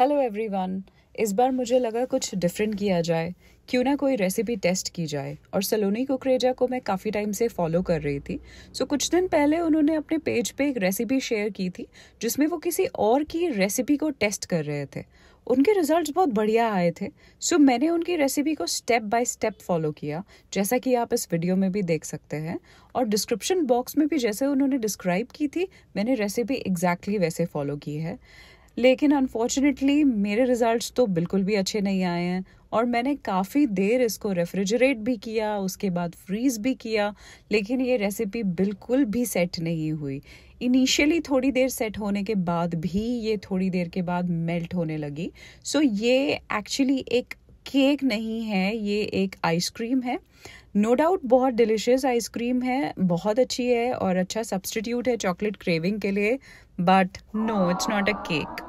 hello everyone इस बार मुझे लगा कुछ डिफरेंट किया जाए क्यों ना कोई रेसिपी टेस्ट की जाए और सलोनी कुकरेजा को मैं काफ़ी टाइम से फॉलो कर रही थी सो so, कुछ दिन पहले उन्होंने अपने पेज पे एक रेसिपी शेयर की थी जिसमें वो किसी और की रेसिपी को टेस्ट कर रहे थे उनके रिजल्ट्स बहुत बढ़िया आए थे सो so, मैंने उनकी रेसिपी को स्टेप बाय स्टेप फॉलो किया जैसा कि आप इस वीडियो में भी देख सकते हैं और डिस्क्रिप्शन बॉक्स में भी जैसे उन्होंने डिस्क्राइब की थी मैंने रेसिपी एग्जैक्टली exactly वैसे फॉलो की है लेकिन अनफॉर्चुनेटली मेरे रिजल्ट्स तो बिल्कुल भी अच्छे नहीं आए हैं और मैंने काफ़ी देर इसको रेफ्रिजरेट भी किया उसके बाद फ्रीज़ भी किया लेकिन ये रेसिपी बिल्कुल भी सेट नहीं हुई इनिशियली थोड़ी देर सेट होने के बाद भी ये थोड़ी देर के बाद मेल्ट होने लगी सो so, ये एक्चुअली एक केक नहीं है ये एक आइसक्रीम है नो no डाउट बहुत डिलिशियस आइसक्रीम है बहुत अच्छी है और अच्छा सब्सटीट्यूट है चॉकलेट क्रेविंग के लिए but no it's not a cake